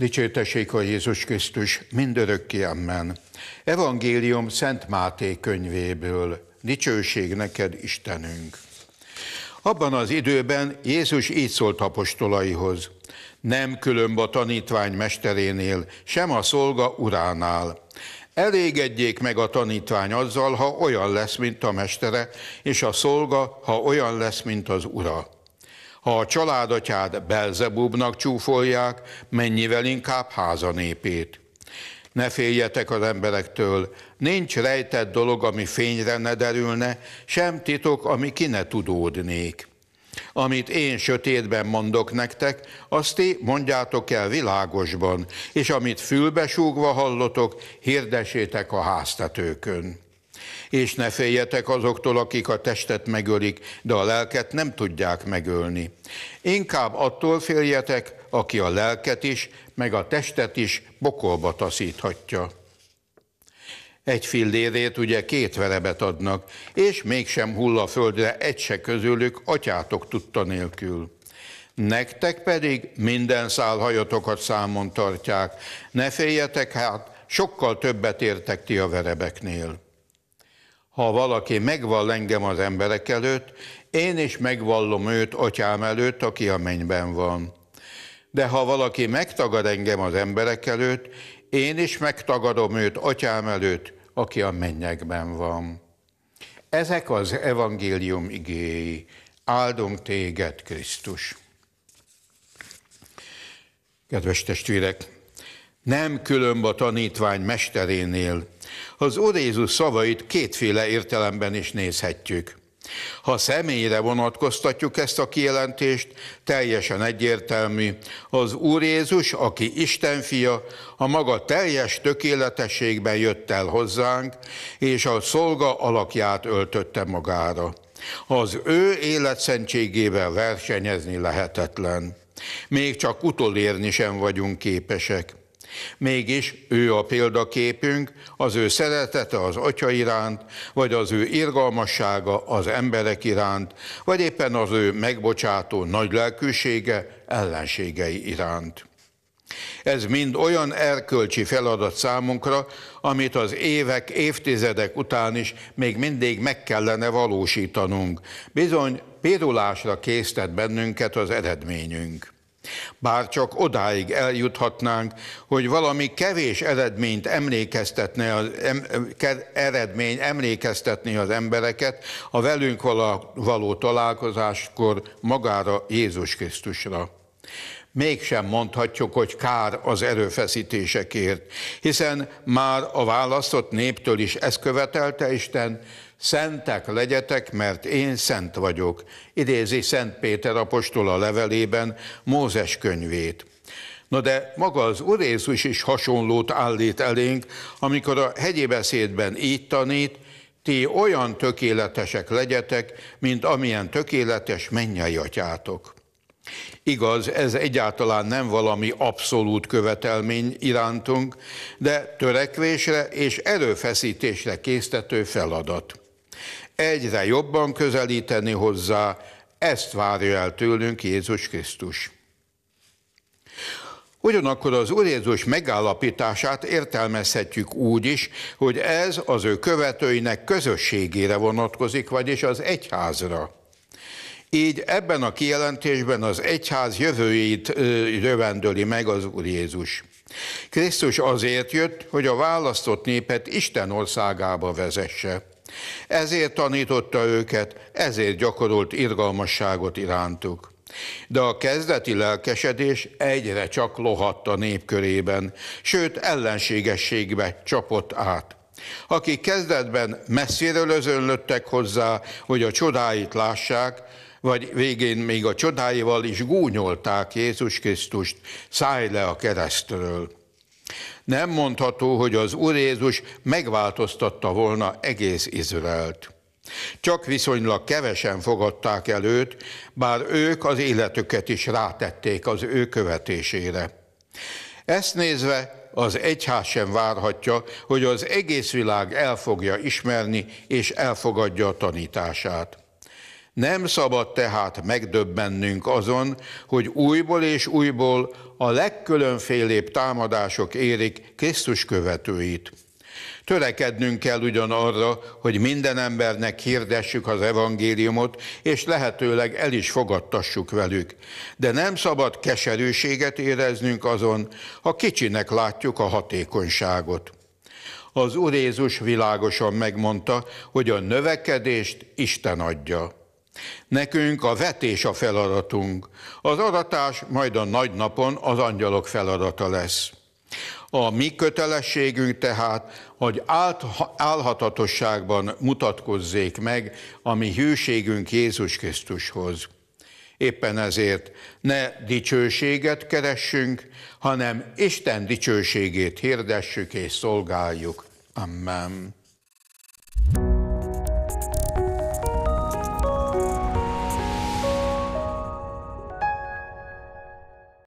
Dicsőtessék a Jézus Krisztus mindörökké, amen. Evangélium Szent Máté könyvéből. Dicsőség neked, Istenünk! Abban az időben Jézus így szólt apostolaihoz. Nem különb a tanítvány mesterénél, sem a szolga uránál. Elégedjék meg a tanítvány azzal, ha olyan lesz, mint a mestere, és a szolga, ha olyan lesz, mint az ura. Ha a családatyád Belzebubnak csúfolják, mennyivel inkább házanépét. Ne féljetek az emberektől, nincs rejtett dolog, ami fényre ne derülne, sem titok, ami ki ne tudódnék. Amit én sötétben mondok nektek, azt ti mondjátok el világosban, és amit fülbesúgva hallotok, hirdesétek a háztetőkön és ne féljetek azoktól, akik a testet megölik, de a lelket nem tudják megölni. Inkább attól féljetek, aki a lelket is, meg a testet is bokolba taszíthatja. Egy fillérét ugye két verebet adnak, és mégsem hull a földre egy se közülük, atyátok tudta nélkül. Nektek pedig minden szál hajatokat számon tartják. Ne féljetek hát, sokkal többet értek ti a verebeknél ha valaki megvall engem az emberek előtt, én is megvallom őt atyám előtt, aki a mennyben van. De ha valaki megtagad engem az emberek előtt, én is megtagadom őt atyám előtt, aki a mennyekben van. Ezek az evangélium igéi. Áldunk téged, Krisztus! Kedves testvérek, nem különb a tanítvány mesterénél. Az Úr Jézus szavait kétféle értelemben is nézhetjük. Ha személyre vonatkoztatjuk ezt a kijelentést, teljesen egyértelmű. Az Úr Jézus, aki Isten fia, a maga teljes tökéletességben jött el hozzánk, és a szolga alakját öltötte magára. Az ő életszentségével versenyezni lehetetlen. Még csak utolérni sem vagyunk képesek. Mégis ő a példaképünk, az ő szeretete az atya iránt, vagy az ő irgalmassága az emberek iránt, vagy éppen az ő megbocsátó nagy lelkűsége ellenségei iránt. Ez mind olyan erkölcsi feladat számunkra, amit az évek, évtizedek után is még mindig meg kellene valósítanunk. Bizony, pirulásra késztet bennünket az eredményünk. Bár csak odáig eljuthatnánk, hogy valami kevés eredményt emlékeztetne az, em, eredmény emlékeztetni az embereket a velünk vala, való találkozáskor magára Jézus Krisztusra. Mégsem mondhatjuk, hogy kár az erőfeszítésekért, hiszen már a választott néptől is ezt követelte Isten, Szentek legyetek, mert én szent vagyok, idézi Szent Péter apostol a levelében Mózes könyvét. Na de maga az Úr Jézus is hasonlót állít elénk, amikor a hegyi beszédben így tanít, ti olyan tökéletesek legyetek, mint amilyen tökéletes mennyei atyátok. Igaz, ez egyáltalán nem valami abszolút követelmény irántunk, de törekvésre és erőfeszítésre késztető feladat egyre jobban közelíteni hozzá, ezt várja el tőlünk Jézus Krisztus. Ugyanakkor az Úr Jézus megállapítását értelmezhetjük úgy is, hogy ez az ő követőinek közösségére vonatkozik, vagyis az egyházra. Így ebben a kijelentésben az egyház jövőjét jövendöli meg az Úr Jézus. Krisztus azért jött, hogy a választott népet Isten országába vezesse. Ezért tanította őket, ezért gyakorolt irgalmasságot irántuk. De a kezdeti lelkesedés egyre csak lohadt a népkörében, sőt ellenségességbe csapott át. Akik kezdetben messziről özönlöttek hozzá, hogy a csodáit lássák, vagy végén még a csodáival is gúnyolták Jézus Krisztust, szállj le a keresztről. Nem mondható, hogy az Úr Jézus megváltoztatta volna egész Izraelt. Csak viszonylag kevesen fogadták el őt, bár ők az életüket is rátették az ő követésére. Ezt nézve az egyház sem várhatja, hogy az egész világ el fogja ismerni és elfogadja a tanítását. Nem szabad tehát megdöbbennünk azon, hogy újból és újból a legkülönfélébb támadások érik Krisztus követőit. Törekednünk kell ugyanarra, hogy minden embernek hirdessük az evangéliumot, és lehetőleg el is fogadtassuk velük. De nem szabad keserűséget éreznünk azon, ha kicsinek látjuk a hatékonyságot. Az Úr Jézus világosan megmondta, hogy a növekedést Isten adja. Nekünk a vetés a feladatunk. Az aratás majd a nagy napon az angyalok feladata lesz. A mi kötelességünk tehát, hogy álhatatosságban mutatkozzék meg a mi hűségünk Jézus Krisztushoz. Éppen ezért ne dicsőséget keressünk, hanem Isten dicsőségét hirdessük és szolgáljuk. Amen.